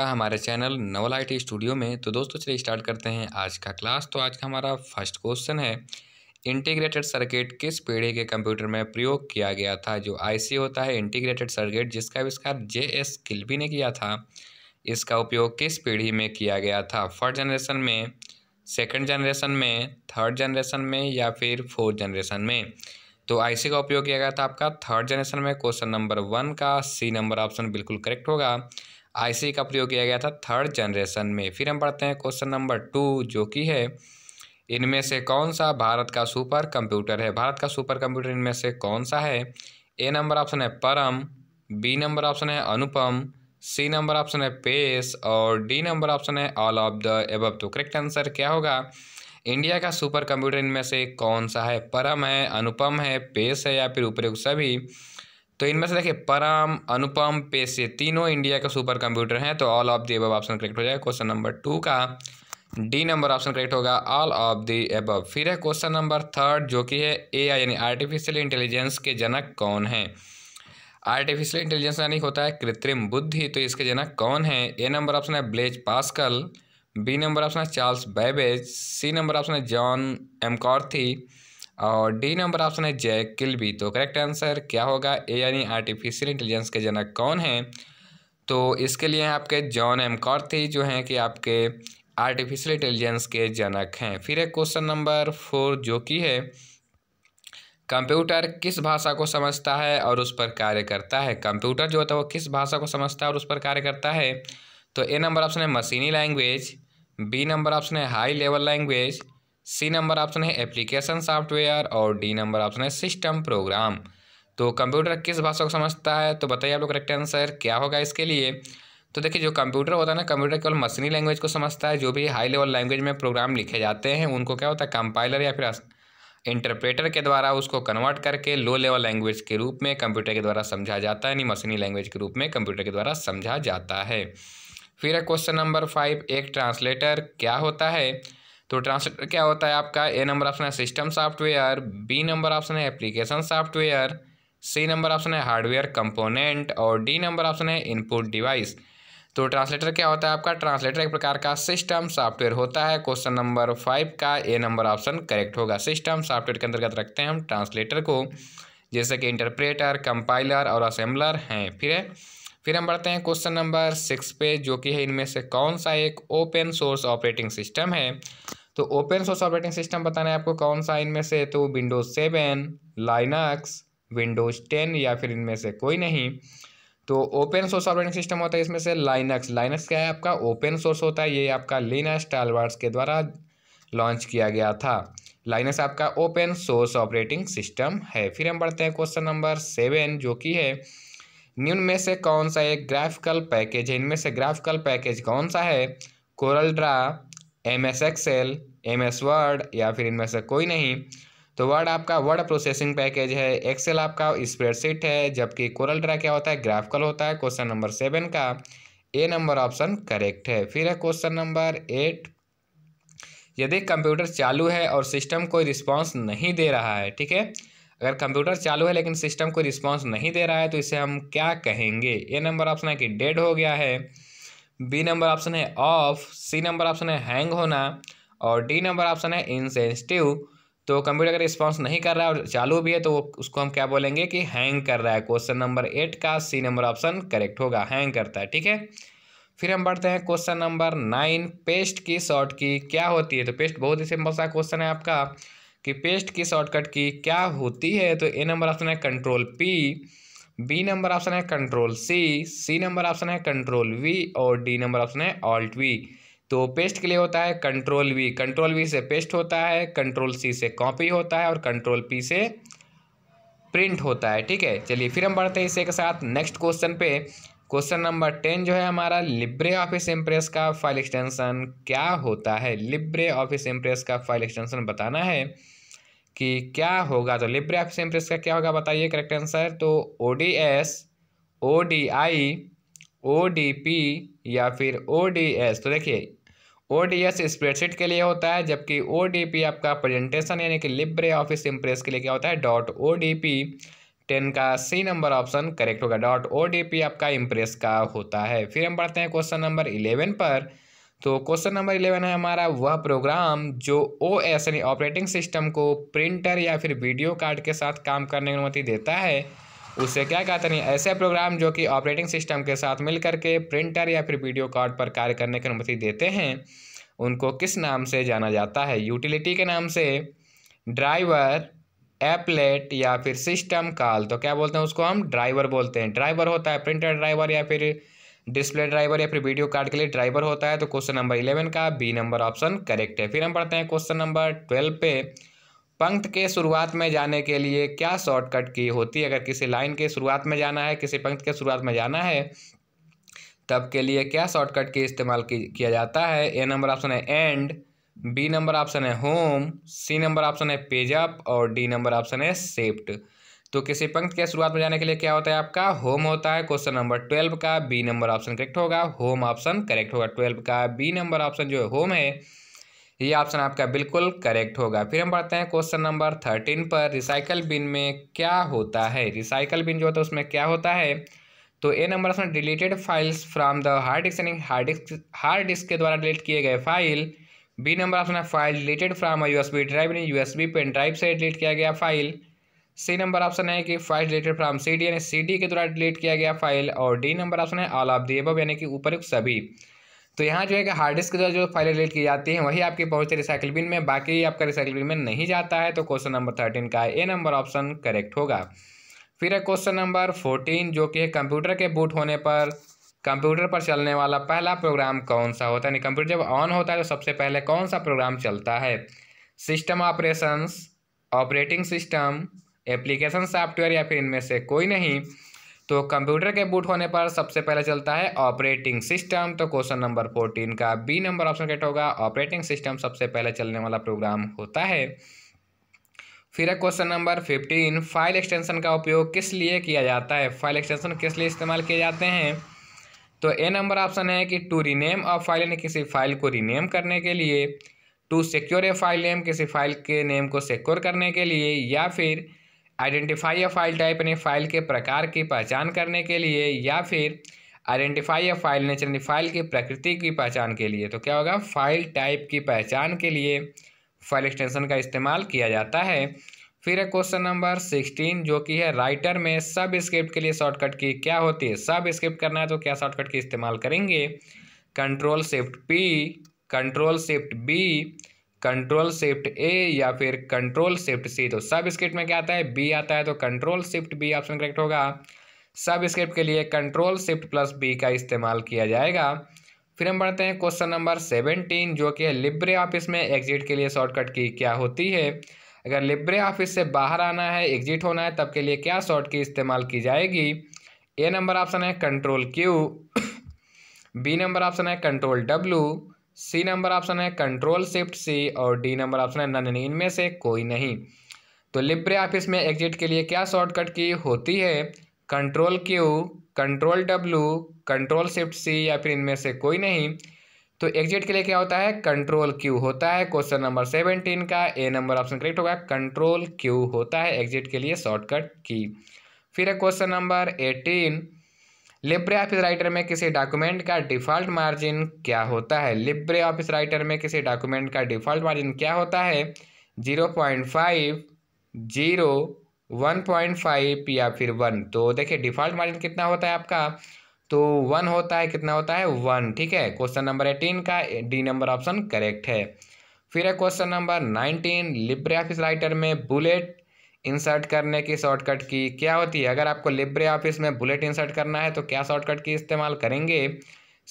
आपका हमारे चैनल नवल आई स्टूडियो में तो दोस्तों चलिए स्टार्ट करते हैं आज का क्लास तो आज का हमारा फर्स्ट क्वेश्चन है इंटीग्रेटेड सर्किट किस पीढ़ी के कंप्यूटर में प्रयोग किया गया था जो आईसी होता है इंटीग्रेटेड सर्किट जिसका आविष्कार जे एस किल्बी ने किया था इसका उपयोग किस पीढ़ी में किया गया था फर्स्ट जनरेशन में सेकेंड जनरेशन में थर्ड जनरेशन में या फिर फोर्थ जनरेशन में तो आईसी का उपयोग किया गया था आपका थर्ड जनरेशन में क्वेश्चन नंबर वन का सी नंबर ऑप्शन बिल्कुल करेक्ट होगा आईसी का प्रयोग किया गया था थर्ड जनरेशन में फिर हम पढ़ते हैं क्वेश्चन नंबर टू जो कि है इनमें से कौन सा भारत का सुपर कंप्यूटर है भारत का सुपर कंप्यूटर इनमें से कौन सा है ए नंबर ऑप्शन है परम बी नंबर ऑप्शन है अनुपम सी नंबर ऑप्शन है पेस और डी नंबर ऑप्शन है ऑल ऑफ द एब तो करेक्ट आंसर क्या होगा इंडिया का सुपर कंप्यूटर इनमें से कौन सा है परम है अनुपम है पेस है या फिर उपरोक्त सभी तो इनमें से देखिए परम अनुपम पेशे तीनों इंडिया के सुपर कंप्यूटर हैं तो all of the above option correct हो जाएगा क्वेश्चन नंबर टू का डी नंबर ऑप्शन करेक्ट होगा ऑल ऑफ दी एबव फिर है क्वेश्चन नंबर थर्ड जो कि है ए आई यानी आर्टिफिशियल इंटेलिजेंस के जनक कौन है आर्टिफिशियल इंटेलिजेंस यानी होता है कृत्रिम बुद्धि तो इसके जनक कौन है ए नंबर ऑप्शन है Blaise Pascal B number option है Charles Babbage C number option है जॉन एमकॉर्थी और डी नंबर ऑप्शन है जैक किल्बी तो करेक्ट आंसर क्या होगा ए यानी आर्टिफिशियल इंटेलिजेंस के जनक कौन हैं तो इसके लिए हैं आपके जॉन एम कॉर्थी जो हैं कि आपके आर्टिफिशियल इंटेलिजेंस के जनक हैं फिर एक क्वेश्चन नंबर फोर जो कि है कंप्यूटर किस भाषा को समझता है और उस पर कार्य करता है कंप्यूटर जो होता है वो किस भाषा को समझता है और उस पर कार्य करता है तो ए नंबर ऑप्शन है मशीनी लैंग्वेज बी नंबर ऑप्शन है high level language C number option है एप्लीकेशन सॉफ्टवेयर और डी नंबर ऑप्शन है सिस्टम प्रोग्राम तो कंप्यूटर किस भाषा को समझता है तो बताइए आप लोग करेक्ट आंसर क्या होगा इसके लिए तो देखिए जो कंप्यूटर होता है ना कंप्यूटर केवल मशीनी लैंग्वेज को समझता है जो भी हाई लेवल लैंग्वेज में प्रोग्राम लिखे जाते हैं उनको क्या होता है कंपाइलर या फिर इंटरप्रेटर के द्वारा उसको कन्वर्ट करके लो लेवल लैंग्वेज के रूप में कंप्यूटर के द्वारा समझा जाता है यानी मशीनी लैंग्वेज के रूप में कंप्यूटर के द्वारा समझा जाता है फिर है क्वेश्चन नंबर फाइव एक ट्रांसलेटर क्या होता है तो ट्रांसलेटर क्या होता है आपका ए नंबर ऑप्शन है system software B number option है application software C number option है हार्डवेयर कंपोनेंट और डी नंबर ऑप्शन है इनपुट डिवाइस तो ट्रांसलेटर क्या होता है आपका ट्रांसलेटर एक प्रकार का सिस्टम सॉफ्टवेयर होता है क्वेश्चन नंबर फाइव का ए नंबर ऑप्शन करेक्ट होगा सिस्टम सॉफ्टवेयर के अंतर्गत रखते हैं हम ट्रांसलेटर को जैसे कि इंटरप्रेटर कंपाइलर और असेंबलर हैं फिर है फिर हम बढ़ते हैं क्वेश्चन नंबर सिक्स पे जो कि है इनमें से कौन सा एक ओपन सोर्स ऑपरेटिंग सिस्टम है तो ओपन सोर्स ऑपरेटिंग सिस्टम बताना है आपको कौन सा इनमें से तो Windows seven Linux Windows ten या फिर इनमें से कोई नहीं तो ओपन सोर्स ऑपरेटिंग सिस्टम होता है इसमें से लाइनक्स लाइनक्स क्या है आपका ओपन सोर्स होता है ये आपका लिनक्स टालवार्स के द्वारा लॉन्च किया गया था लाइनक्स आपका ओपन सोर्स ऑपरेटिंग सिस्टम है फिर हम बढ़ते हैं क्वेश्चन नंबर सेवन जो कि है निम्न में से कौन सा एक ग्राफिकल पैकेज है इनमें से ग्राफिकल पैकेज कौन सा है Corel Draw M S Excel M S Word या फिर इनमें से कोई नहीं तो वर्ड आपका वर्ड प्रोसेसिंग पैकेज है एक्सेल आपका स्प्रेडशीट है जबकि कोरल ड्रा क्या होता है ग्राफिकल होता है क्वेश्चन नंबर सेवन का ए नंबर ऑप्शन करेक्ट है फिर है क्वेश्चन नंबर एट यदि कंप्यूटर चालू है और सिस्टम कोई रिस्पॉन्स नहीं दे रहा है ठीक है अगर कंप्यूटर चालू है लेकिन सिस्टम कोई रिस्पॉन्स नहीं दे रहा है तो इसे हम क्या कहेंगे ए नंबर ऑप्शन है कि डेड हो गया है बी नंबर ऑप्शन है ऑफ सी नंबर ऑप्शन है हैंग होना और डी नंबर ऑप्शन है इनसेंसिटिव तो कंप्यूटर अगर रिस्पॉन्स नहीं कर रहा है और चालू भी है तो उसको हम क्या बोलेंगे कि हैंग कर रहा है क्वेश्चन नंबर एट का सी नंबर ऑप्शन करेक्ट होगा हैंग करता है ठीक है फिर हम बढ़ते हैं क्वेश्चन नंबर नाइन पेस्ट की शॉर्ट की क्या होती है तो पेस्ट बहुत ही सिंपल सा क्वेश्चन है आपका कि पेस्ट की शॉर्टकट की क्या होती है तो ए नंबर ऑप्शन है control P B number option है control C C number option है कंट्रोल वी और डी नंबर ऑप्शन है ऑल्ट वी तो पेस्ट के लिए होता है कंट्रोल वी कंट्रोल वी से पेस्ट होता है कंट्रोल सी से कॉपी होता है और कंट्रोल पी से प्रिंट होता है ठीक है चलिए फिर हम बढ़ते हैं इसी के साथ नेक्स्ट क्वेश्चन पे क्वेश्चन नंबर टेन जो है हमारा लिब्रे ऑफिस इम्प्रेस का फाइल एक्सटेंशन क्या होता है लिब्रे ऑफिस इम्प्रेस का फाइल एक्सटेंशन बताना है कि क्या होगा तो लिब्रे ऑफिस इम्प्रेस का क्या होगा बताइए करेक्ट आंसर तो O D S O D I O D P या फिर ओ डी एस तो देखिए ओ डी एस स्प्रेडशीट के लिए होता है जबकि ओ डी पी आपका प्रेजेंटेशन यानी कि लिब्रे ऑफिस इम्प्रेस के लिए क्या होता है dot O D P ten का सी नंबर ऑप्शन करेक्ट होगा डॉट ओ डी पी आपका इम्प्रेस का होता है फिर हम पढ़ते हैं क्वेश्चन नंबर इलेवन पर तो क्वेश्चन नंबर इलेवन है हमारा वह प्रोग्राम जो ओ एस यानी ऑपरेटिंग सिस्टम को प्रिंटर या फिर वीडियो कार्ड के साथ काम करने की अनुमति देता है उसे क्या कहते हैं ऐसे प्रोग्राम जो कि ऑपरेटिंग सिस्टम के साथ मिल करके प्रिंटर या फिर वीडियो कार्ड पर कार्य करने की अनुमति देते हैं उनको किस नाम से जाना जाता है यूटिलिटी के नाम से ड्राइवर एपलेट या फिर सिस्टम कॉल तो क्या बोलते हैं उसको हम ड्राइवर बोलते हैं ड्राइवर होता है प्रिंटर ड्राइवर या फिर डिस्प्ले ड्राइवर या फिर वीडियो कार्ड के लिए ड्राइवर होता है तो क्वेश्चन नंबर इलेवन का बी नंबर ऑप्शन करेक्ट है फिर हम पढ़ते हैं क्वेश्चन नंबर ट्वेल्व पे पंक्त के शुरुआत में जाने के लिए क्या शॉर्टकट की होती है अगर किसी लाइन के शुरुआत में जाना है किसी पंक्त के शुरुआत में जाना है तब के लिए क्या शॉर्टकट की इस्तेमाल की, किया जाता है ए नंबर ऑप्शन है एंड बी नंबर ऑप्शन है होम सी नंबर ऑप्शन है पेजअप और डी नंबर ऑप्शन है सेफ्ट तो किसी पंक्त के शुरुआत में जाने के लिए क्या होता है आपका होम होता है क्वेश्चन नंबर ट्वेल्व का बी नंबर ऑप्शन करेक्ट होगा होम ऑप्शन करेक्ट होगा ट्वेल्व का बी नंबर ऑप्शन जो है होम है ये ऑप्शन आपका बिल्कुल करेक्ट होगा फिर हम बढ़ते हैं क्वेश्चन नंबर थर्टीन पर रिसाइकल बिन में क्या होता है रिसाइकल बिन जो होता है उसमें क्या होता है तो A number option deleted files from the hard disk यानी हार्ड डिस्क हार्ड डिस्क के द्वारा डिलीट किए गए फाइल बी नंबर ऑप्शन है file deleted from U S B drive यानी U S B pen drive से डिलीट किया गया फाइल सी नंबर ऑप्शन है कि file deleted from C D यानी सी डी के द्वारा डिलीट किया गया फाइल और डी नंबर ऑप्शन है ऑल ऑफ दी एबव यानी कि ऊपर सभी तो यहाँ जो है कि हार्ड डिस्क जो फाइलें डिलीट की जाती हैं वही आपकी पहुँचते रिसाइकिल बिन में बाकी आपका रिसाइकिल बिन में नहीं जाता है तो क्वेश्चन नंबर थर्टीन का ए नंबर ऑप्शन करेक्ट होगा फिर है क्वेश्चन नंबर फोर्टीन जो कि है कंप्यूटर के बूट होने पर कंप्यूटर पर चलने वाला पहला प्रोग्राम कौन सा होता है यानी कंप्यूटर जब ऑन होता है तो सबसे पहले कौन सा प्रोग्राम चलता है system operations operating system application software या फिर इनमें से कोई नहीं तो कंप्यूटर के बूट होने पर सबसे पहले चलता है ऑपरेटिंग सिस्टम तो क्वेश्चन नंबर फोर्टीन का बी नंबर ऑप्शन कैट होगा ऑपरेटिंग सिस्टम सबसे पहले चलने वाला प्रोग्राम होता है फिर है question number fifteen file extension का उपयोग किस लिए किया जाता है फाइल एक्सटेंशन किस लिए इस्तेमाल किए जाते हैं तो ए नंबर ऑप्शन है कि टू रीनेम ऑफ फाइल यानी किसी फाइल को रीनेम करने के लिए to secure a file name किसी फाइल के नेम को सिक्योर करने के लिए या फिर आइडेंटिफाई अ फाइल टाइप यानी फाइल के प्रकार की पहचान करने के लिए या फिर आइडेंटिफाई अ फाइल नेचर यानी फाइल की प्रकृति की पहचान के लिए तो क्या होगा फाइल टाइप की पहचान के लिए फाइल एक्सटेंशन का इस्तेमाल किया जाता है फिर है क्वेश्चन नंबर सिक्सटीन जो कि है राइटर में सब स्क्रिप्ट के लिए शॉर्टकट की क्या होती है सब स्क्रिप्ट करना है तो क्या शॉर्टकट की इस्तेमाल करेंगे control shift P control shift B control shift A या फिर कंट्रोल शिफ्ट सी तो सब स्क्रिप्ट में क्या आता है बी आता है तो control shift B option correct होगा सब स्क्रिप्ट के लिए कंट्रोल शिफ्ट प्लस बी का इस्तेमाल किया जाएगा फिर हम बढ़ते हैं क्वेश्चन नंबर सेवेंटीन जो कि लिब्रे ऑफिस में एग्जिट के लिए शॉर्टकट की क्या होती है अगर लिब्रे ऑफिस से बाहर आना है एग्जिट होना है तब के लिए क्या शॉर्ट की इस्तेमाल की जाएगी ए नंबर ऑप्शन है control Q B number option है control W C number option है कंट्रोल शिफ्ट सी और डी नंबर ऑप्शन है नन इनमें से कोई नहीं तो लिब्रे ऑफिस में एग्जिट के लिए क्या शॉर्टकट की होती है control Q control W control shift C या फिर इनमें से कोई नहीं तो एग्जिट के लिए क्या होता है कंट्रोल क्यू होता है क्वेश्चन नंबर सेवनटीन का ए नंबर ऑप्शन करेक्ट होगा कंट्रोल क्यू होता है एग्जिट के लिए शॉर्टकट की फिर है question number eighteen Libre Office Writer में किसी डॉक्यूमेंट का डिफ़ॉल्ट मार्जिन क्या होता है लिब्रे ऑफिस राइटर में किसी डॉक्यूमेंट का डिफ़ॉल्ट मार्जिन क्या होता है zero point five zero one point five या फिर वन तो देखिए डिफ़ॉल्ट मार्जिन कितना होता है आपका तो वन होता है कितना होता है वन ठीक है क्वेश्चन नंबर एटीन का डी नंबर ऑप्शन करेक्ट है फिर है question number nineteen Libre Office Writer में बुलेट इंसर्ट करने की शॉर्टकट की क्या होती है अगर आपको लिब्रे ऑफिस में बुलेट इंसर्ट करना है तो क्या शॉर्टकट की इस्तेमाल करेंगे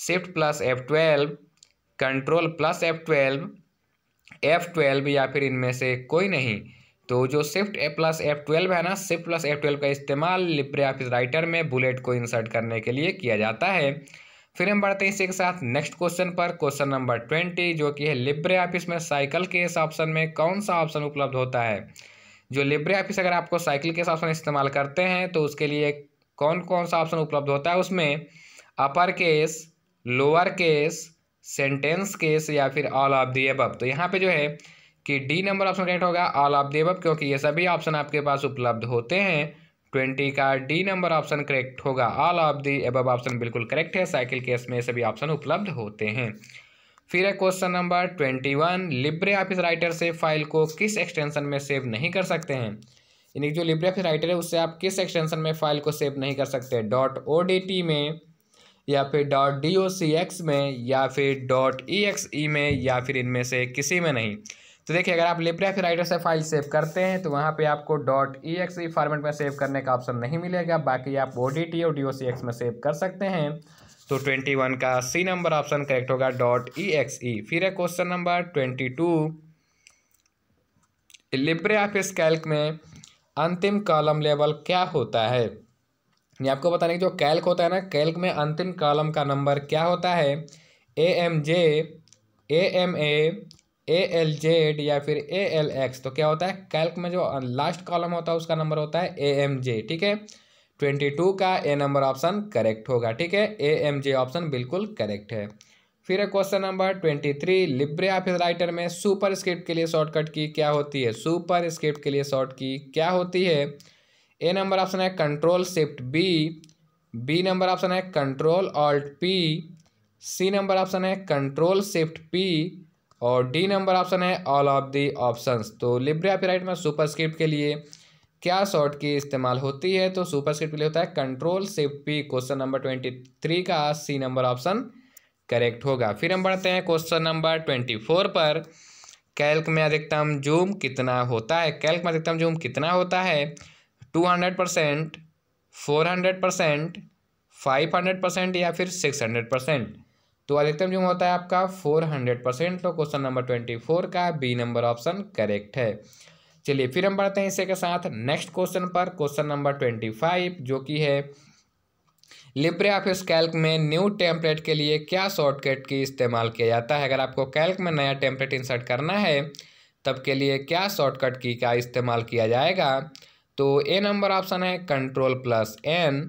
shift plus F twelve control plus F twelve F twelve या फिर इनमें से कोई नहीं तो जो shift A plus F twelve है ना शिफ्ट प्लस एफ ट्वेल्व का इस्तेमाल लिब्रे ऑफिस राइटर में बुलेट को इंसर्ट करने के लिए किया जाता है फिर हम बढ़ते हैं इसी के साथ नेक्स्ट क्वेश्चन पर क्वेश्चन नंबर ट्वेंटी जो कि है लिब्रे ऑफिस में साइकिल के इस ऑप्शन में कौन सा ऑप्शन उपलब्ध होता है जो लिब्रे ऑफिस अगर आपको साइकिल के ऑप्शन इस्तेमाल करते हैं तो उसके लिए कौन कौन सा ऑप्शन उपलब्ध होता है उसमें upper case lower case sentence case या फिर ऑल ऑफ दी एबब तो यहाँ पे जो है कि डी नंबर ऑप्शन करेक्ट होगा ऑल ऑफ दी एबब क्योंकि ये सभी ऑप्शन आपके पास उपलब्ध होते हैं ट्वेंटी का डी नंबर ऑप्शन करेक्ट होगा all of the above option बिल्कुल करेक्ट है साइकिल केस में सभी ऑप्शन उपलब्ध होते हैं फिर है question number twenty one Libre Office Writer से फाइल को किस एक्सटेंशन में सेव नहीं कर सकते हैं यानी जो लिब्रे ऑफिस राइटर है उससे आप किस एक्सटेंशन में फाइल को सेव नहीं कर सकते डॉट ओ डी टी में या फिर dot D O C X में या फिर डॉट ई एक्स ई में या फिर इनमें से किसी में नहीं तो देखिए अगर आप लिब्रे ऑफिस राइटर से फाइल सेव करते हैं तो वहाँ पे आपको dot E X E format में सेव करने का ऑप्शन नहीं मिलेगा बाकी आप ओ डी टी और डी ओ सी एक्स में सेव कर सकते हैं तो ट्वेंटी वन का सी नंबर ऑप्शन करेक्ट होगा डॉट ई एक्स ई फिर है question number twenty two Libre Office Calc में अंतिम कॉलम लेवल क्या होता है ये आपको बताने की जो कैल्क होता है ना कैल्क में अंतिम कॉलम का नंबर क्या होता है A M J A M A A L Z या फिर ए एल एक्स तो क्या होता है कैल्क में जो लास्ट कॉलम होता है उसका नंबर होता है ए एम जे ठीक है ट्वेंटी टू का ए नंबर ऑप्शन करेक्ट होगा ठीक है ए एम जे ऑप्शन बिल्कुल करेक्ट है फिर है question number twenty three Libre Office Writer में सुपर स्क्रिप्ट के लिए शॉर्टकट की क्या होती है सुपर स्क्रिप्ट के लिए शॉर्ट की क्या होती है ए नंबर ऑप्शन है control shift B B number option है control alt P C number option है कंट्रोल शिफ्ट पी और डी नंबर ऑप्शन है ऑल ऑफ दी ऑप्शंस तो लिब्रे ऑफिस राइटर में सुपर स्क्रिप्ट के लिए क्या शॉर्ट की इस्तेमाल होती है तो सुपर स्क्रिप्ट के लिए होता है control shift P question number twenty three का सी नंबर ऑप्शन करेक्ट होगा फिर हम बढ़ते हैं क्वेश्चन नंबर ट्वेंटी फोर पर कैल्क में अधिकतम जूम कितना होता है कैल्क में अधिकतम जूम कितना होता है two hundred percent four hundred percent five hundred percent या फिर सिक्स हंड्रेड परसेंट तो अधिकतम जूम होता है आपका फोर हंड्रेड परसेंट तो क्वेश्चन नंबर ट्वेंटी फोर का बी नंबर ऑप्शन करेक्ट है चलिए फिर हम बढ़ते हैं इसी के साथ नेक्स्ट क्वेश्चन पर क्वेश्चन नंबर ट्वेंटी फाइव जो कि है लिब्रे ऑफिस कैल्क में न्यू टेम्पलेट के लिए क्या शॉर्टकट की इस्तेमाल किया जाता है अगर आपको कैल्क में नया टेम्पलेट इंसर्ट करना है तब के लिए क्या शॉर्टकट की का इस्तेमाल किया जाएगा तो ए नंबर ऑप्शन है control plus N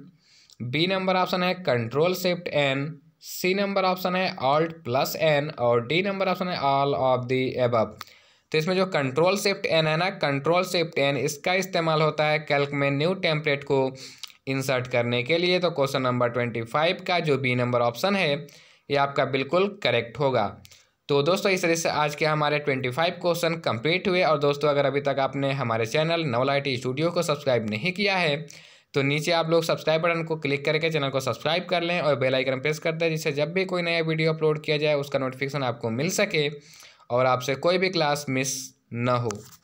B number option है control shift N C number option है ऑल्ट प्लस एन और डी नंबर ऑप्शन है ऑल ऑफ दी एबव तो इसमें जो कंट्रोल शिफ्ट एन है ना कंट्रोल शिफ्ट एन इसका इस्तेमाल होता है कैल्क में न्यू टेम्पलेट को इंसर्ट करने के लिए तो क्वेश्चन नंबर ट्वेंटी फाइव का जो बी नंबर ऑप्शन है ये आपका बिल्कुल करेक्ट होगा तो दोस्तों इस तरह से आज के हमारे ट्वेंटी फाइव क्वेश्चन कंप्लीट हुए और दोस्तों अगर अभी तक आपने हमारे चैनल नवलाइटी स्टूडियो को सब्सक्राइब नहीं किया है तो नीचे आप लोग सब्सक्राइब बटन को क्लिक करके चैनल को सब्सक्राइब कर लें और बेल आइकन प्रेस कर दें जिससे जब भी कोई नया वीडियो अपलोड किया जाए उसका नोटिफिकेशन आपको मिल सके और आपसे कोई भी क्लास मिस ना हो